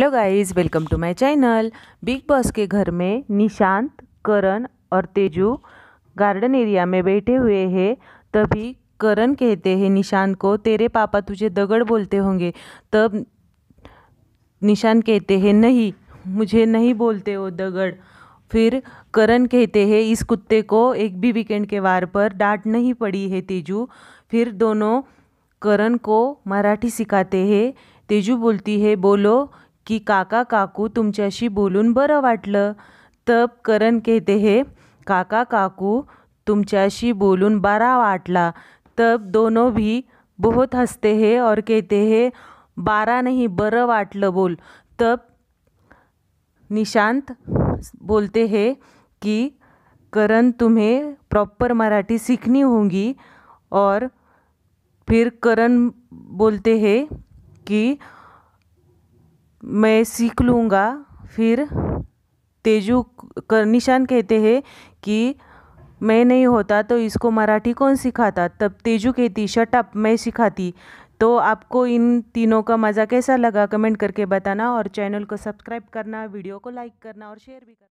hello guys welcome to my channel Bigg Boss के घर में निशांत करण और तेजू गार्डन एरिया में बैठे हुए हैं तभी करण कहते हैं निशांत को तेरे पापा तुझे दगड़ बोलते होंगे तब निशांत कहते हैं नहीं मुझे नहीं बोलते हो दगड़ फिर करण कहते हैं इस कुत्ते को एक भी वीकेंड के वार पर डांट नहीं पड़ी है तेजू फिर दोनों करण को मराठी सिखाते हैं तेजू बोलती है बोलो की काका काकू तुमच्याशी बोलून बरं वाटलं तब करण कहते हे काका काकू तुमच्याशी बोलून बरा वाटला तब दोनों भी बहुत हंसते हैं और कहते हैं बारा नहीं बरं वाटलं बोल तब निशांत बोलते हैं कि करण तुम्हें प्रॉपर मराठी सीखनी होगी और फिर करण बोलते हैं कि मैं सीख लूँगा फिर तेजू निशान कहते हैं कि मैं नहीं होता तो इसको मराठी कौन सिखाता तब तेजू कहती शट अप मैं सिखाती तो आपको इन तीनों का मज़ा कैसा लगा कमेंट करके बताना और चैनल को सब्सक्राइब करना वीडियो को लाइक करना और शेयर भी करना